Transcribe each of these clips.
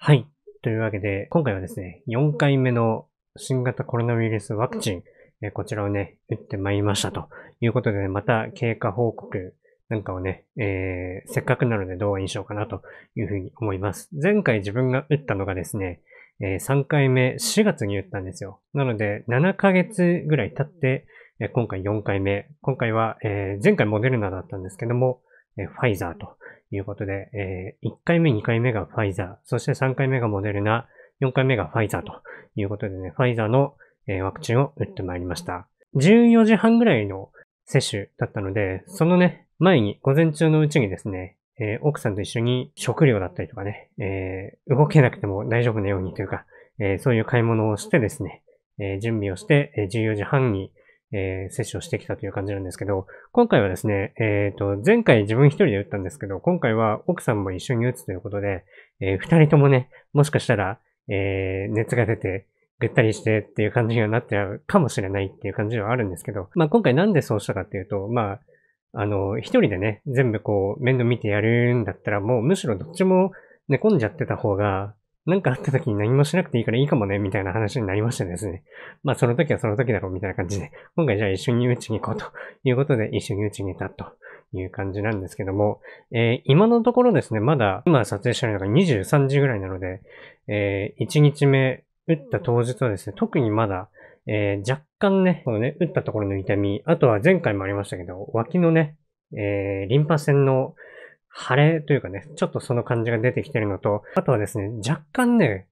はい。というわけで、今回はですね、4回目の新型コロナウイルスワクチン、えこちらをね、打ってまいりましたということで、ね、また経過報告なんかをね、えー、せっかくなので動画にしようかなというふうに思います。前回自分が打ったのがですね、えー、3回目4月に打ったんですよ。なので、7ヶ月ぐらい経って、え今回4回目。今回は、えー、前回モデルナだったんですけども、えファイザーということで、え1回目、2回目がファイザー、そして3回目がモデルナ、4回目がファイザーということでね、ファイザーの、えワクチンを打ってまいりました。14時半ぐらいの接種だったので、そのね、前に、午前中のうちにですね、えー、奥さんと一緒に食料だったりとかね、えー、動けなくても大丈夫なようにというか、えー、そういう買い物をしてですね、え準備をして、え14時半に、えー、接種をしてきたという感じなんですけど、今回はですね、えっ、ー、と、前回自分一人で打ったんですけど、今回は奥さんも一緒に打つということで、えー、二人ともね、もしかしたら、えー、熱が出て、ぐったりしてっていう感じにはなっちゃうかもしれないっていう感じではあるんですけど、まあ今回なんでそうしたかっていうと、まあ、あの、一人でね、全部こう、面倒見てやるんだったら、もうむしろどっちも寝込んじゃってた方が、なんかあった時に何もしなくていいからいいかもね、みたいな話になりましてですね。まあその時はその時だろう、みたいな感じで、今回じゃあ一緒に打ちに行こうということで、一緒に打ちに行ったという感じなんですけども、えー、今のところですね、まだ今撮影してるのが23時ぐらいなので、えー、1日目、打った当日はですね、特にまだ、えー、若干ね、このね、打ったところの痛み、あとは前回もありましたけど、脇のね、えー、リンパ腺の晴れというかね、ちょっとその感じが出てきてるのと、あとはですね、若干ね、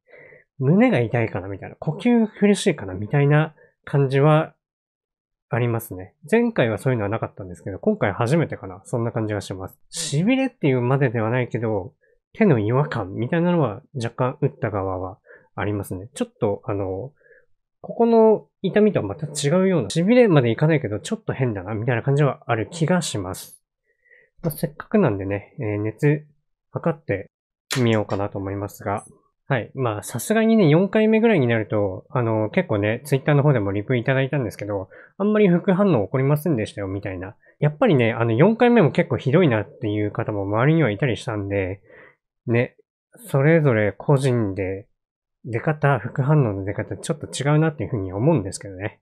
胸が痛いかなみたいな、呼吸苦しいかなみたいな感じはありますね。前回はそういうのはなかったんですけど、今回初めてかなそんな感じがします。痺れっていうまでではないけど、手の違和感みたいなのは若干打った側はありますね。ちょっとあの、ここの痛みとはまた違うような、痺れまでいかないけど、ちょっと変だなみたいな感じはある気がします。まあ、せっかくなんでね、えー、熱測ってみようかなと思いますが、はい。まあ、さすがにね、4回目ぐらいになると、あの、結構ね、ツイッターの方でもリプいただいたんですけど、あんまり副反応起こりませんでしたよ、みたいな。やっぱりね、あの、4回目も結構ひどいなっていう方も周りにはいたりしたんで、ね、それぞれ個人で、出方、副反応の出方、ちょっと違うなっていうふうに思うんですけどね。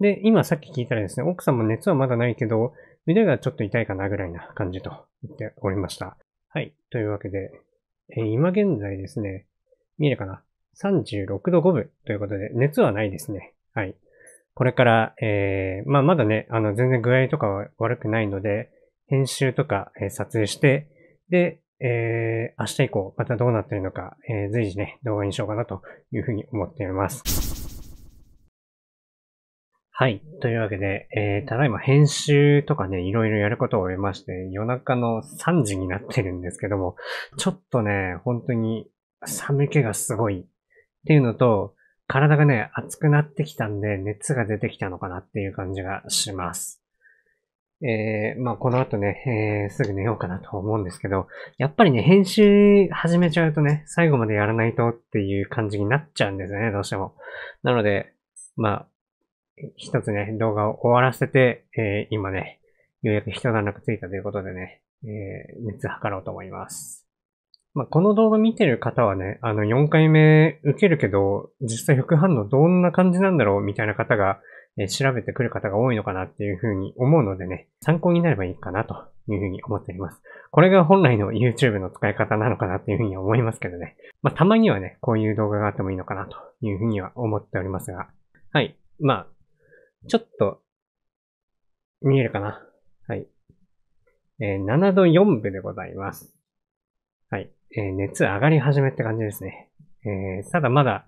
で、今さっき聞いたらですね、奥さんも熱はまだないけど、腕がちょっと痛いかなぐらいな感じと言っておりました。はい。というわけで、えー、今現在ですね、見えるかな ?36 度5分ということで、熱はないですね。はい。これから、えー、まあ、まだね、あの、全然具合とかは悪くないので、編集とか、えー、撮影して、で、えー、明日以降、またどうなってるのか、えー、随時ね、動画にしようかなというふうに思っております。はい。というわけで、えー、ただいま編集とかね、いろいろやることを終えまして、夜中の3時になってるんですけども、ちょっとね、本当に寒気がすごいっていうのと、体がね、熱くなってきたんで、熱が出てきたのかなっていう感じがします。えー、まあこの後ね、えー、すぐ寝ようかなと思うんですけど、やっぱりね、編集始めちゃうとね、最後までやらないとっていう感じになっちゃうんですよね、どうしても。なので、まあ、一つね、動画を終わらせて、えー、今ね、ようやく一段落ついたということでね、えー、熱測ろうと思います。まあ、この動画見てる方はね、あの、4回目受けるけど、実際副反応どんな感じなんだろうみたいな方が、えー、調べてくる方が多いのかなっていうふうに思うのでね、参考になればいいかなというふうに思っております。これが本来の YouTube の使い方なのかなっていうふうに思いますけどね。まあ、たまにはね、こういう動画があってもいいのかなというふうには思っておりますが。はい。まあ、ちょっと、見えるかなはい。えー、7度4分でございます。はい。えー、熱上がり始めって感じですね。えー、ただまだ、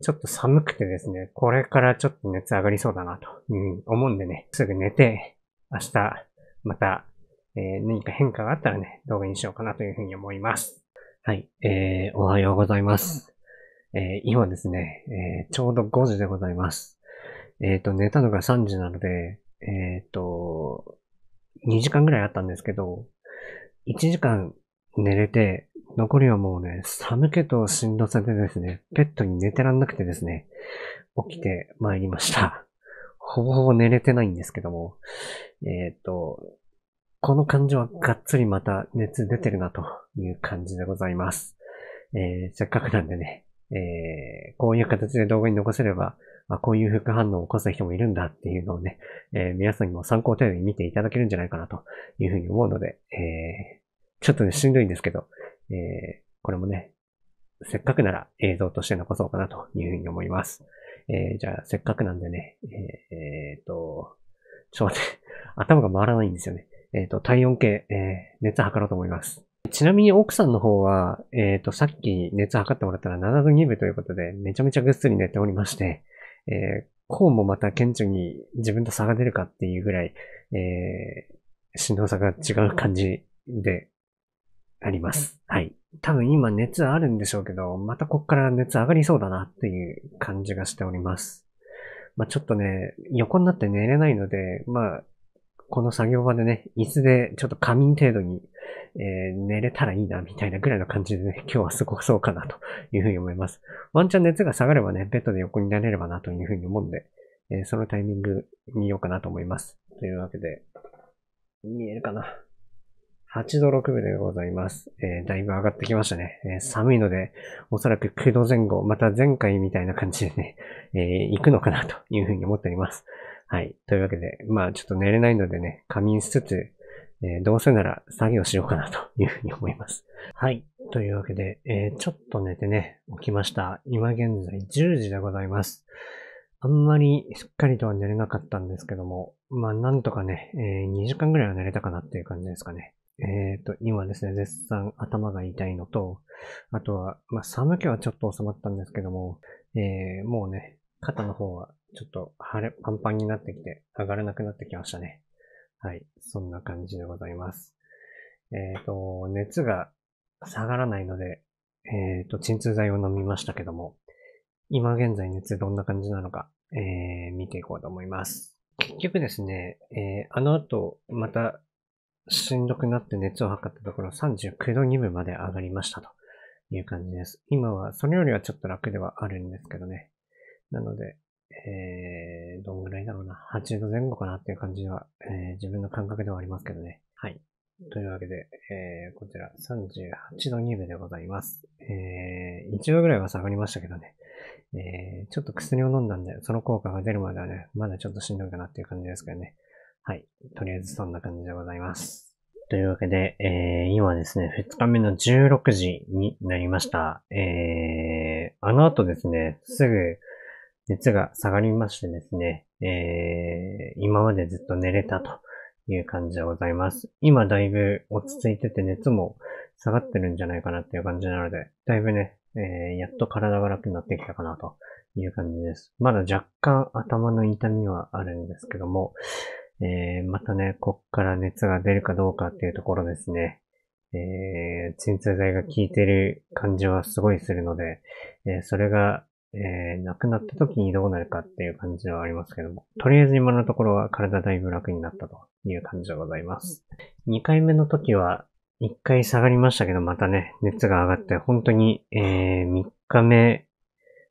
ちょっと寒くてですね、これからちょっと熱上がりそうだなと、うん、思うんでね、すぐ寝て、明日、また、えー、何か変化があったらね、動画にしようかなというふうに思います。はい、えー、おはようございます。えー、今ですね、えー、ちょうど5時でございます。えっ、ー、と、寝たのが3時なので、えっ、ー、と、2時間ぐらいあったんですけど、1時間寝れて、残りはもうね、寒気としんどさでですね、ベッドに寝てらんなくてですね、起きてまいりました。ほぼほぼ寝れてないんですけども、えっ、ー、と、この感じはがっつりまた熱出てるなという感じでございます。えー、せっかくなんでね、えー、こういう形で動画に残せれば、あ、こういう副反応を起こす人もいるんだっていうのをね、えー、皆さんにも参考程度に見ていただけるんじゃないかなというふうに思うので、えー、ちょっとね、しんどいんですけど、えー、これもね、せっかくなら映像として残そうかなというふうに思います。えー、じゃあ、せっかくなんでね、えー、えー、と、ちょっと待って、頭が回らないんですよね。えっ、ー、と、体温計、えー、熱測ろうと思います。ちなみに奥さんの方は、えっ、ー、と、さっき熱測ってもらったら7度2分ということで、めちゃめちゃぐっすり寝ておりまして、えー、こうもまた顕著に自分と差が出るかっていうぐらい、えー、しんどさが違う感じであります。はい。多分今熱あるんでしょうけど、またこっから熱上がりそうだなっていう感じがしております。まあ、ちょっとね、横になって寝れないので、まあ、この作業場でね、椅子でちょっと仮眠程度にえー、寝れたらいいな、みたいなぐらいの感じでね、今日は過ごそうかな、というふうに思います。ワンチャン熱が下がればね、ベッドで横になれればな、というふうに思うんで、えー、そのタイミング見ようかなと思います。というわけで、見えるかな。8度6分でございます。えー、だいぶ上がってきましたね。えー、寒いので、おそらく9度前後、また前回みたいな感じでね、えー、行くのかなというふうに思っております。はい。というわけで、まあちょっと寝れないのでね、仮眠しつつ、えー、どうせなら作業しようかなというふうに思います。はい。というわけで、えー、ちょっと寝てね、起きました。今現在10時でございます。あんまりしっかりとは寝れなかったんですけども、まあなんとかね、えー、2時間ぐらいは寝れたかなっていう感じですかね。えっ、ー、と、今ですね、絶賛頭が痛いのと、あとは、まあ寒気はちょっと収まったんですけども、えー、もうね、肩の方はちょっと腫れ、パンパンになってきて、上がらなくなってきましたね。はい。そんな感じでございます。えっ、ー、と、熱が下がらないので、えっ、ー、と、鎮痛剤を飲みましたけども、今現在熱どんな感じなのか、えー、見ていこうと思います。結局ですね、えー、あの後、また、しんどくなって熱を測ったところ39度2分まで上がりましたという感じです。今は、それよりはちょっと楽ではあるんですけどね。なので、えー、どんぐらいだろうな。80度前後かなっていう感じは、えー、自分の感覚ではありますけどね。はい。というわけで、えー、こちら38度2分でございます。えー、1度ぐらいは下がりましたけどね。えー、ちょっと薬を飲んだんで、その効果が出るまではね、まだちょっとしんどいかなっていう感じですけどね。はい。とりあえずそんな感じでございます。というわけで、えー、今ですね、2日目の16時になりました。えー、あの後ですね、すぐ、熱が下がりましてですね、えー、今までずっと寝れたという感じでございます。今だいぶ落ち着いてて熱も下がってるんじゃないかなっていう感じなので、だいぶね、えー、やっと体が楽になってきたかなという感じです。まだ若干頭の痛みはあるんですけども、えー、またね、こっから熱が出るかどうかっていうところですね。えー、鎮痛剤が効いてる感じはすごいするので、えー、それがえー、亡くなった時にどうなるかっていう感じはありますけども、とりあえず今のところは体だいぶ楽になったという感じでございます。2回目の時は、1回下がりましたけど、またね、熱が上がって、本当に、えー、3日目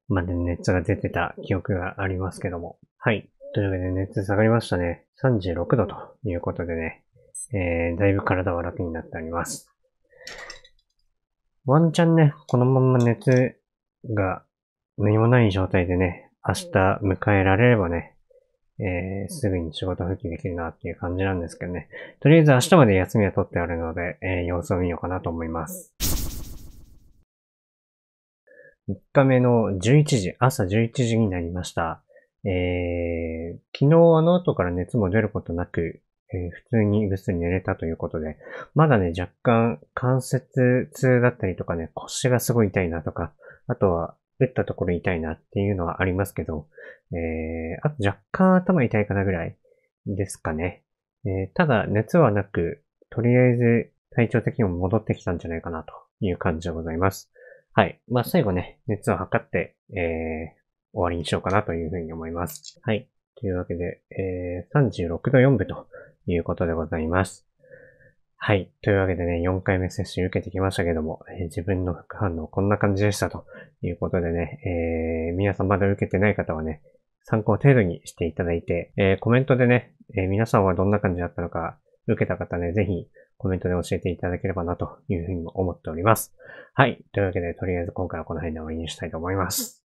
まで熱が出てた記憶がありますけども。はい。というわけで熱下がりましたね。36度ということでね、えー、だいぶ体は楽になっております。ワンチャンね、このまま熱が何もない状態でね、明日迎えられればね、えー、すぐに仕事復帰できるなっていう感じなんですけどね。とりあえず明日まで休みは取ってあるので、えー、様子を見ようかなと思います。3日目の11時、朝11時になりました。えー、昨日あの後から熱も出ることなく、えー、普通にぐっすり寝れたということで、まだね、若干関節痛だったりとかね、腰がすごい痛いなとか、あとは打ったところ痛いなっていうのはありますけど、えー、あと若干頭痛いかなぐらいですかね。えー、ただ熱はなく、とりあえず体調的にも戻ってきたんじゃないかなという感じでございます。はい。まあ、最後ね、熱を測って、えー、終わりにしようかなというふうに思います。はい。というわけで、えー、36度4分ということでございます。はい。というわけでね、4回目接種受けてきましたけども、えー、自分の副反応こんな感じでしたということでね、えー、皆さんまだ受けてない方はね、参考程度にしていただいて、えー、コメントでね、え皆さんはどんな感じだったのか、受けた方ね、ぜひコメントで教えていただければなというふうにも思っております。はい。というわけで、とりあえず今回はこの辺で終わりにしたいと思います。